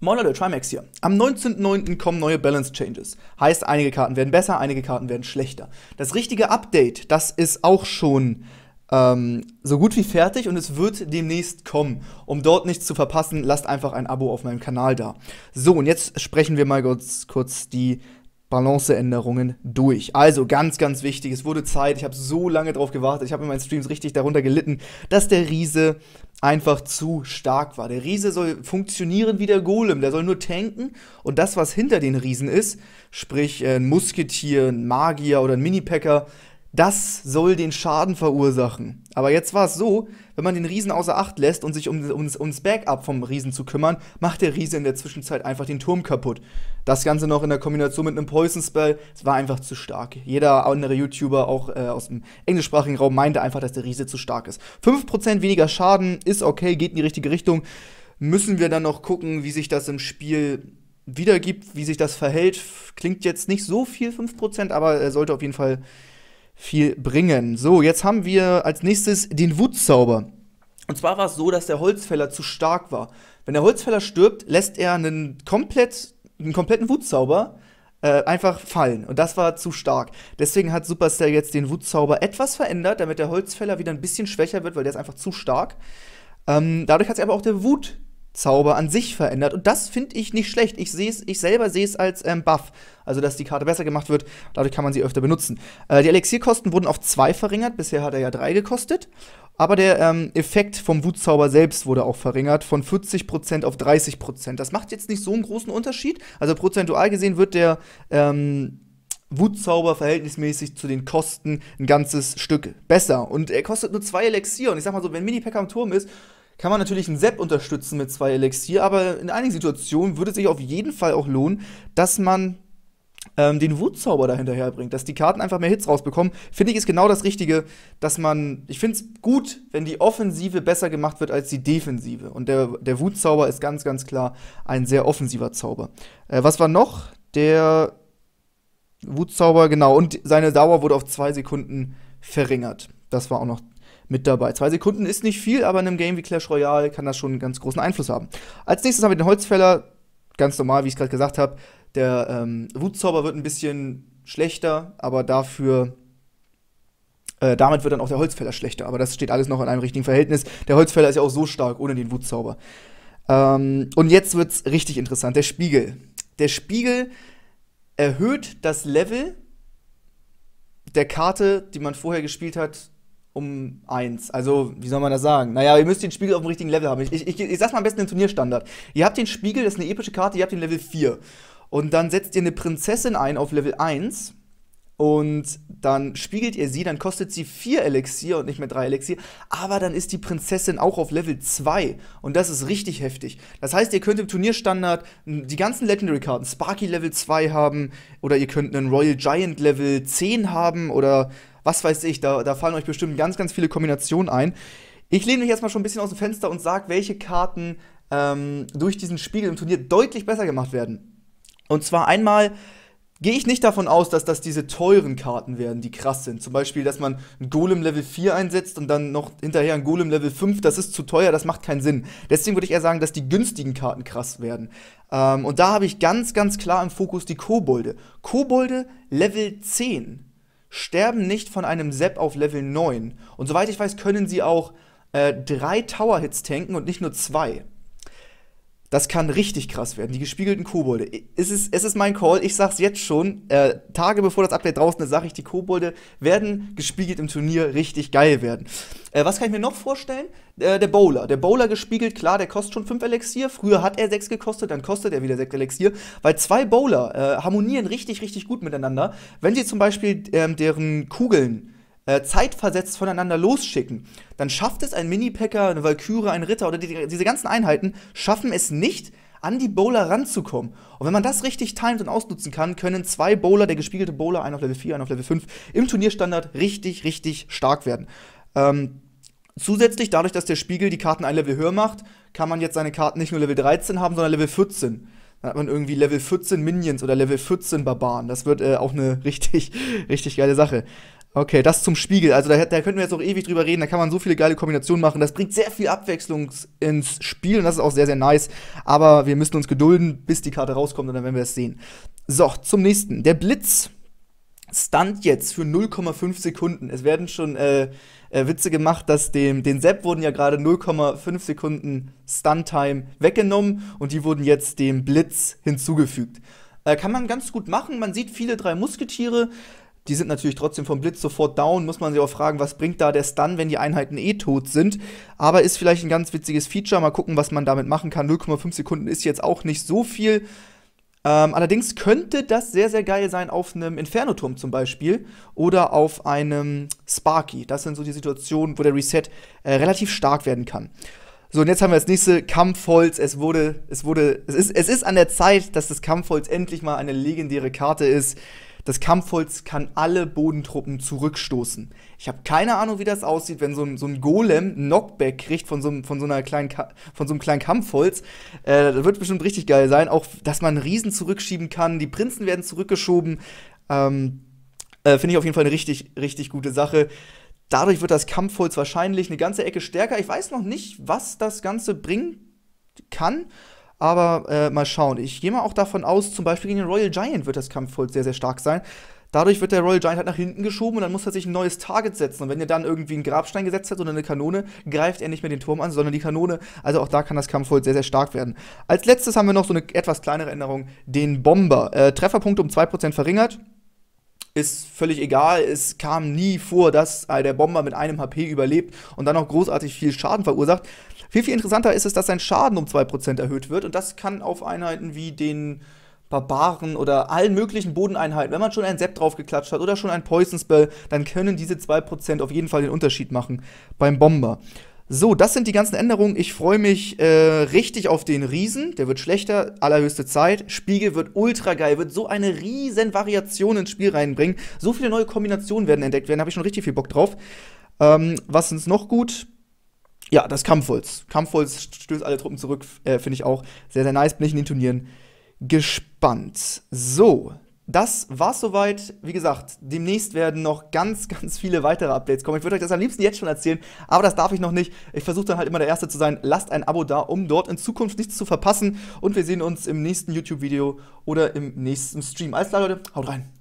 Moin Leute, Trimax hier. Am 19.09. kommen neue Balance Changes. Heißt, einige Karten werden besser, einige Karten werden schlechter. Das richtige Update, das ist auch schon ähm, so gut wie fertig und es wird demnächst kommen. Um dort nichts zu verpassen, lasst einfach ein Abo auf meinem Kanal da. So, und jetzt sprechen wir mal kurz, kurz die Balanceänderungen durch. Also ganz, ganz wichtig. Es wurde Zeit. Ich habe so lange darauf gewartet. Ich habe in meinen Streams richtig darunter gelitten, dass der Riese einfach zu stark war. Der Riese soll funktionieren wie der Golem. Der soll nur tanken und das, was hinter den Riesen ist, sprich äh, ein Musketier, ein Magier oder ein Minipacker, das soll den Schaden verursachen. Aber jetzt war es so, wenn man den Riesen außer Acht lässt und sich um, ums, ums Backup vom Riesen zu kümmern, macht der Riese in der Zwischenzeit einfach den Turm kaputt. Das Ganze noch in der Kombination mit einem Poison Spell, es war einfach zu stark. Jeder andere YouTuber, auch äh, aus dem englischsprachigen Raum, meinte einfach, dass der Riese zu stark ist. 5% weniger Schaden ist okay, geht in die richtige Richtung. Müssen wir dann noch gucken, wie sich das im Spiel wiedergibt, wie sich das verhält. Klingt jetzt nicht so viel, 5%, aber er sollte auf jeden Fall viel bringen. So, jetzt haben wir als nächstes den Wutzauber. Und zwar war es so, dass der Holzfäller zu stark war. Wenn der Holzfäller stirbt, lässt er einen, komplett, einen kompletten Wutzauber äh, einfach fallen. Und das war zu stark. Deswegen hat Superstar jetzt den Wutzauber etwas verändert, damit der Holzfäller wieder ein bisschen schwächer wird, weil der ist einfach zu stark. Ähm, dadurch hat sich aber auch der Wut Zauber an sich verändert. Und das finde ich nicht schlecht. Ich, seh's, ich selber sehe es als ähm, Buff. Also, dass die Karte besser gemacht wird, dadurch kann man sie öfter benutzen. Äh, die Elixierkosten wurden auf zwei verringert, bisher hat er ja drei gekostet. Aber der ähm, Effekt vom Wutzauber selbst wurde auch verringert, von 40% auf 30%. Das macht jetzt nicht so einen großen Unterschied. Also prozentual gesehen wird der ähm, Wutzauber verhältnismäßig zu den Kosten ein ganzes Stück besser. Und er kostet nur zwei Elixier. Und ich sag mal so, wenn Mini-Pack am Turm ist kann man natürlich einen Sepp unterstützen mit zwei Elixier, aber in einigen Situationen würde es sich auf jeden Fall auch lohnen, dass man ähm, den Wutzauber dahinterher bringt, dass die Karten einfach mehr Hits rausbekommen. Finde ich ist genau das Richtige, dass man, ich finde es gut, wenn die Offensive besser gemacht wird als die Defensive. Und der, der Wutzauber ist ganz, ganz klar ein sehr offensiver Zauber. Äh, was war noch? Der Wutzauber, genau, und seine Dauer wurde auf zwei Sekunden verringert. Das war auch noch mit dabei. Zwei Sekunden ist nicht viel, aber in einem Game wie Clash Royale kann das schon einen ganz großen Einfluss haben. Als nächstes haben wir den Holzfäller, ganz normal, wie ich es gerade gesagt habe. Der ähm, Wutzauber wird ein bisschen schlechter, aber dafür äh, damit wird dann auch der Holzfäller schlechter. Aber das steht alles noch in einem richtigen Verhältnis. Der Holzfäller ist ja auch so stark ohne den Wutzauber. Ähm, und jetzt wird es richtig interessant. Der Spiegel. Der Spiegel erhöht das Level der Karte, die man vorher gespielt hat, um eins. Also, wie soll man das sagen? Naja, ihr müsst den Spiegel auf dem richtigen Level haben. Ich, ich, ich, ich sag's mal am besten den Turnierstandard. Ihr habt den Spiegel, das ist eine epische Karte, ihr habt den Level 4. Und dann setzt ihr eine Prinzessin ein auf Level 1 und dann spiegelt ihr sie, dann kostet sie 4 Elixier und nicht mehr 3 Elixier, aber dann ist die Prinzessin auch auf Level 2 und das ist richtig heftig. Das heißt, ihr könnt im Turnierstandard die ganzen Legendary-Karten, Sparky Level 2 haben oder ihr könnt einen Royal Giant Level 10 haben oder was weiß ich, da, da fallen euch bestimmt ganz, ganz viele Kombinationen ein. Ich lehne mich erstmal schon ein bisschen aus dem Fenster und sage, welche Karten ähm, durch diesen Spiegel im Turnier deutlich besser gemacht werden. Und zwar einmal gehe ich nicht davon aus, dass das diese teuren Karten werden, die krass sind. Zum Beispiel, dass man einen Golem Level 4 einsetzt und dann noch hinterher einen Golem Level 5. Das ist zu teuer, das macht keinen Sinn. Deswegen würde ich eher sagen, dass die günstigen Karten krass werden. Ähm, und da habe ich ganz, ganz klar im Fokus die Kobolde. Kobolde Level 10 sterben nicht von einem Sepp auf Level 9. Und soweit ich weiß, können sie auch äh, drei Tower-Hits tanken und nicht nur zwei. Das kann richtig krass werden, die gespiegelten Kobolde. Es ist, es ist mein Call, ich sag's jetzt schon. Äh, Tage bevor das Update draußen ist, sage ich, die Kobolde werden gespiegelt im Turnier richtig geil werden. Äh, was kann ich mir noch vorstellen? Äh, der Bowler. Der Bowler gespiegelt, klar, der kostet schon 5 Elixier. Früher hat er 6 gekostet, dann kostet er wieder 6 Elixier. Weil zwei Bowler äh, harmonieren richtig, richtig gut miteinander. Wenn sie zum Beispiel ähm, deren Kugeln äh, zeitversetzt voneinander losschicken, dann schafft es ein Mini-Packer, eine Valkyrie, ein Ritter oder die, diese ganzen Einheiten, schaffen es nicht, an die Bowler ranzukommen. Und wenn man das richtig timet und ausnutzen kann, können zwei Bowler, der gespiegelte Bowler, einer auf Level 4, einer auf Level 5, im Turnierstandard richtig, richtig stark werden. Ähm, zusätzlich, dadurch, dass der Spiegel die Karten ein Level höher macht, kann man jetzt seine Karten nicht nur Level 13 haben, sondern Level 14. Dann hat man irgendwie Level 14 Minions oder Level 14 Barbaren. Das wird äh, auch eine richtig, richtig geile Sache. Okay, das zum Spiegel. Also da, da könnten wir jetzt auch ewig drüber reden. Da kann man so viele geile Kombinationen machen. Das bringt sehr viel Abwechslung ins Spiel und das ist auch sehr, sehr nice. Aber wir müssen uns gedulden, bis die Karte rauskommt und dann werden wir es sehen. So, zum nächsten. Der Blitz stand jetzt für 0,5 Sekunden. Es werden schon äh, äh, Witze gemacht, dass dem den Sepp wurden ja gerade 0,5 Sekunden Stun-Time weggenommen und die wurden jetzt dem Blitz hinzugefügt. Äh, kann man ganz gut machen. Man sieht viele drei Musketiere. Die sind natürlich trotzdem vom Blitz sofort down. Muss man sich auch fragen, was bringt da der Stun, wenn die Einheiten eh tot sind. Aber ist vielleicht ein ganz witziges Feature. Mal gucken, was man damit machen kann. 0,5 Sekunden ist jetzt auch nicht so viel. Ähm, allerdings könnte das sehr, sehr geil sein auf einem Inferno-Turm zum Beispiel oder auf einem Sparky. Das sind so die Situationen, wo der Reset äh, relativ stark werden kann. So, und jetzt haben wir das nächste Kampfholz. Es wurde, es wurde, es ist, es ist an der Zeit, dass das Kampfholz endlich mal eine legendäre Karte ist. Das Kampfholz kann alle Bodentruppen zurückstoßen. Ich habe keine Ahnung, wie das aussieht, wenn so ein, so ein Golem Knockback kriegt von so, einem, von so, einer kleinen, von so einem kleinen Kampfholz. Äh, das wird bestimmt richtig geil sein. Auch, dass man Riesen zurückschieben kann. Die Prinzen werden zurückgeschoben. Ähm, äh, Finde ich auf jeden Fall eine richtig, richtig gute Sache. Dadurch wird das Kampfholz wahrscheinlich eine ganze Ecke stärker. Ich weiß noch nicht, was das Ganze bringen kann. Aber äh, mal schauen. Ich gehe mal auch davon aus, zum Beispiel gegen den Royal Giant wird das Kampf sehr, sehr stark sein. Dadurch wird der Royal Giant halt nach hinten geschoben und dann muss er sich ein neues Target setzen. Und wenn er dann irgendwie einen Grabstein gesetzt hat oder eine Kanone, greift er nicht mehr den Turm an, sondern die Kanone. Also auch da kann das Kampf wohl sehr, sehr stark werden. Als letztes haben wir noch so eine etwas kleinere Änderung: den Bomber. Äh, Trefferpunkte um 2% verringert ist völlig egal. Es kam nie vor, dass der Bomber mit einem HP überlebt und dann noch großartig viel Schaden verursacht. Viel, viel interessanter ist es, dass sein Schaden um 2% erhöht wird und das kann auf Einheiten wie den Barbaren oder allen möglichen Bodeneinheiten, wenn man schon einen Sepp draufgeklatscht hat oder schon einen Poison Spell, dann können diese 2% auf jeden Fall den Unterschied machen beim Bomber. So, das sind die ganzen Änderungen. Ich freue mich äh, richtig auf den Riesen. Der wird schlechter, allerhöchste Zeit. Spiegel wird ultra geil, wird so eine riesen Variation ins Spiel reinbringen. So viele neue Kombinationen werden entdeckt werden, habe ich schon richtig viel Bock drauf. Ähm, was ist noch gut? Ja, das Kampfholz. Kampfholz stößt alle Truppen zurück, äh, finde ich auch sehr, sehr nice. Bin ich in den Turnieren gespannt. So, das war's soweit. Wie gesagt, demnächst werden noch ganz, ganz viele weitere Updates kommen. Ich würde euch das am liebsten jetzt schon erzählen, aber das darf ich noch nicht. Ich versuche dann halt immer der Erste zu sein. Lasst ein Abo da, um dort in Zukunft nichts zu verpassen. Und wir sehen uns im nächsten YouTube-Video oder im nächsten Stream. Alles klar, Leute, haut rein.